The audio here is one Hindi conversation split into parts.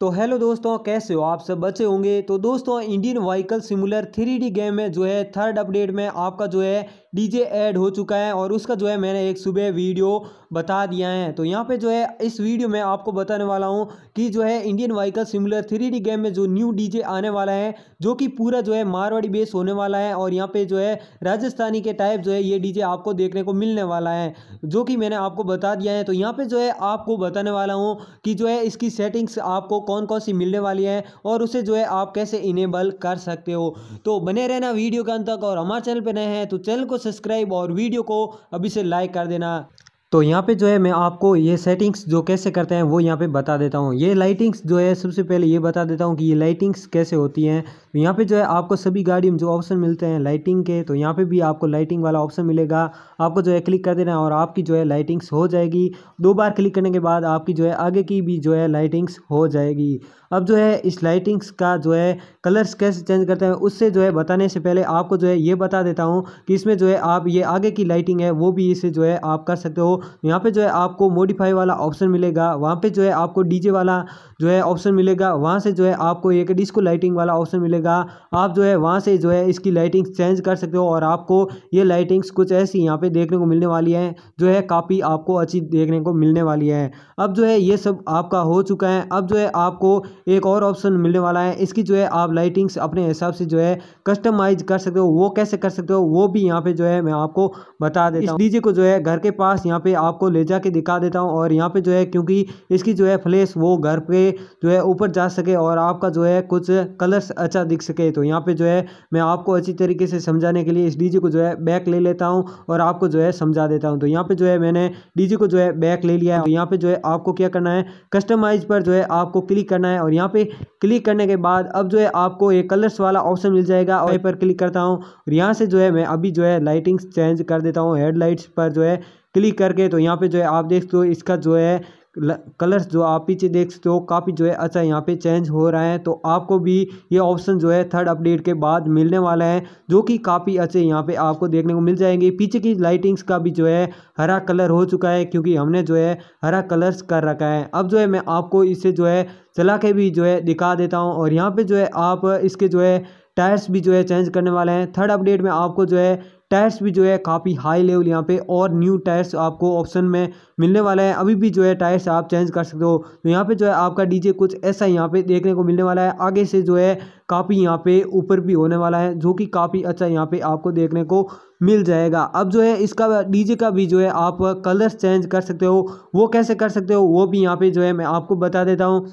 तो हेलो दोस्तों कैसे हो आप सब बचे होंगे तो दोस्तों Indian vehicle simulator three game में जो है थर्ड अपडेट में आपका जो है डीजे ऐड हो चुका है और उसका जो है मैंने एक सुबह वीडियो बता दिया है तो यहाँ पे जो है इस वीडियो में आपको बताने वाला हूँ कि जो है Indian vehicle simulator three game में जो न्यू डीजे आने वाला है जो कि पूरा जो है मारवाड़ी बेस होने वाला है और यहाँ पे जो है राजस्थानी के टाइप जो है ये डीजे आपको देखने को मिलने वाला है जो कि मैंने आपको बता दिया है तो यहाँ पे जो है आपको बताने वाला हूँ कि जो है इसकी सेटिंग्स आपको कौन कौन सी मिलने वाली है और उसे जो है आप कैसे इनेबल कर सकते हो तो बने रहना वीडियो के अंत तक और हमारे चैनल पर नए हैं तो चैनल को सब्सक्राइब और वीडियो को अभी से लाइक कर देना तो यहाँ पे जो है मैं आपको ये सेटिंग्स जो कैसे करते हैं वो यहाँ पे बता देता हूँ ये लाइटिंग्स जो है सबसे पहले ये बता देता हूँ कि ये लाइटिंग्स कैसे होती हैं तो यहाँ पे जो है आपको सभी गाड़ी में जो ऑप्शन मिलते हैं लाइटिंग के तो यहाँ पे भी आपको लाइटिंग वाला ऑप्शन मिलेगा आपको जो है क्लिक कर देना है और आपकी जो है लाइटिंग्स हो जाएगी दो बार क्लिक करने के बाद आपकी जो है आगे की भी जो है लाइटिंग्स हो जाएगी अब जो है इस लाइटिंग्स का जो है कलर्स कैसे चेंज करते हैं उससे जो है बताने से पहले आपको जो है ये बता देता हूँ कि इसमें जो है आप ये आगे की लाइटिंग है वो भी इसे जो है आप कर सकते हो यहाँ पे जो है आपको मॉडिफाई वाला ऑप्शन मिलेगा वहाँ पे जो है आपको डीजे वाला जो है ऑप्शन मिलेगा वहाँ से जो है आपको एक डिस्को लाइटिंग वाला ऑप्शन मिलेगा आप जो है वहाँ से जो है इसकी लाइटिंग्स चेंज कर सकते हो और आपको ये लाइटिंग्स कुछ ऐसी यहाँ पे देखने को मिलने वाली है जो है काफ़ी आपको अच्छी देखने को मिलने वाली है अब जो है ये सब आपका हो चुका है अब जो है आपको एक और ऑप्शन मिलने वाला है इसकी जो है आप लाइटिंग्स अपने हिसाब से जो है कस्टमाइज कर सकते हो वो कैसे कर सकते हो वो भी यहाँ पे जो है मैं आपको बता देता हूँ डीजे को जो है घर के पास यहाँ पे आपको ले जाके दिखा देता हूँ और यहाँ पे जो है क्योंकि इसकी जो है फ्लेस वो घर पे जो है ऊपर जा सके और आपका जो है कुछ कलर्स अच्छा दिख सके तो यहाँ पे जो है मैं आपको अच्छी तरीके से समझाने के लिए इस डीजे को जो है बैक ले लेता हूँ और आपको जो है समझा देता हूँ तो यहाँ पे जो है मैंने डीजे को जो है बैक ले लिया है तो यहाँ पे जो है आपको क्या करना है कस्टमाइज पर जो है आपको क्लिक करना है और और यहाँ पे क्लिक करने के बाद अब जो है आपको ये कलर्स वाला ऑप्शन मिल जाएगा और पर क्लिक करता हूँ और यहाँ से जो है मैं अभी जो है लाइटिंग्स चेंज कर देता हूँ हेडलाइट्स पर जो है क्लिक करके तो यहाँ पे जो है आप देख सकते हो इसका जो है कलर्स जो आप पीछे देख सकते हो काफ़ी जो है अच्छा यहाँ पे चेंज हो रहा है तो आपको भी ये ऑप्शन जो है थर्ड अपडेट के बाद मिलने वाला है जो कि काफ़ी अच्छे यहाँ पे आपको देखने को मिल जाएंगे पीछे की लाइटिंग्स का भी जो है हरा कलर हो चुका है क्योंकि हमने जो है हरा कलर्स कर रखा है अब जो है मैं आपको इसे जो है चला के भी जो है दिखा देता हूँ और यहाँ पर जो है आप इसके जो है टायर्स भी जो है चेंज करने वाले हैं थर्ड अपडेट में आपको जो है टायर्स भी जो है काफ़ी हाई लेवल यहाँ पे और न्यू टायर्स आपको ऑप्शन में मिलने वाला है अभी भी जो है टायर्स आप चेंज कर सकते हो तो यहाँ पे जो है आपका डीजे कुछ ऐसा यहाँ पे देखने को मिलने वाला है आगे से जो है काफ़ी यहाँ पे ऊपर भी होने वाला है जो कि काफ़ी अच्छा यहाँ पे आपको देखने को मिल जाएगा अब जो है इसका डीजे का भी जो है आप कलर्स चेंज कर सकते हो वो कैसे कर सकते हो वो भी यहाँ पे जो है मैं आपको बता देता हूँ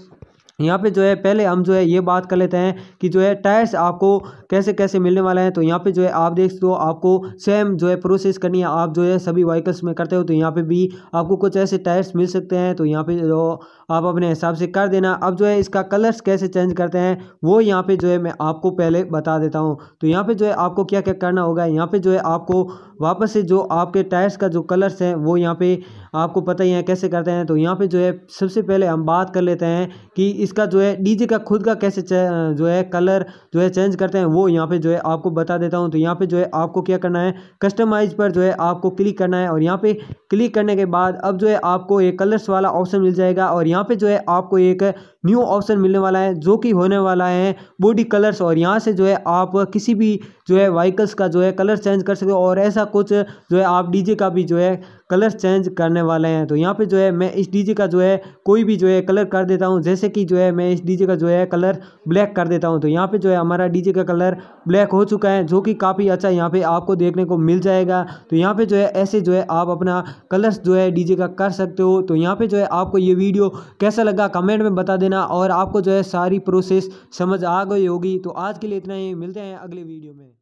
यहाँ पे जो है पहले हम जो है ये बात कर लेते हैं कि जो है टायर्स आपको कैसे कैसे मिलने वाले हैं तो यहाँ पे जो है आप देख सकते हो आपको सेम जो है प्रोसेस करनी है आप जो है सभी व्हीकल्स में करते हो तो यहाँ पे भी आपको कुछ ऐसे टायर्स मिल सकते हैं तो यहाँ पे जो आप अपने हिसाब से कर देना अब जो है इसका कलर्स कैसे चेंज करते हैं वो यहाँ पर जो है मैं आपको पहले बता देता हूँ तो यहाँ पर जो है आपको क्या क्या करना होगा यहाँ पर जो है आपको वापस से जो आपके टायर्स का जो कलर्स हैं वो यहाँ पर आपको पता ही है कैसे करते हैं तो यहाँ पर जो है सबसे पहले हम बात कर लेते हैं कि इस इसका जो है डीजे का खुद का कैसे जो है कलर जो है चेंज करते हैं वो यहाँ पे जो है आपको बता देता हूँ तो यहाँ पे जो है आपको क्या करना है कस्टमाइज पर जो है आपको क्लिक करना है और यहाँ पे क्लिक करने के बाद अब जो है आपको एक कलर्स वाला ऑप्शन मिल जाएगा और यहाँ पे जो है आपको एक न्यू ऑप्शन मिलने वाला है जो कि होने वाला है बॉडी कलर्स और यहाँ से जो है आप किसी भी जो है व्हीकल्स का जो है कलर चेंज कर सकते हो और ऐसा कुछ जो है आप डीजे का भी जो है कलर चेंज करने वाले हैं तो यहाँ पे जो है मैं इस डीजे का जो है कोई भी जो है कलर कर देता हूँ जैसे कि जो है मैं इस डीजे का जो है कलर ब्लैक कर देता हूँ तो यहाँ पे जो है हमारा डीजे का कलर ब्लैक हो चुका है जो कि काफ़ी अच्छा यहाँ पे आपको देखने को मिल जाएगा तो यहाँ पे जो है ऐसे जो है आप अपना कलर्स जो है डीजे का कर सकते हो तो यहाँ पे जो है आपको ये वीडियो कैसा लगा कमेंट में बता देना देना और आपको जो है सारी प्रोसेस समझ आ गई होगी तो आज के लिए इतना ही मिलते हैं अगले वीडियो में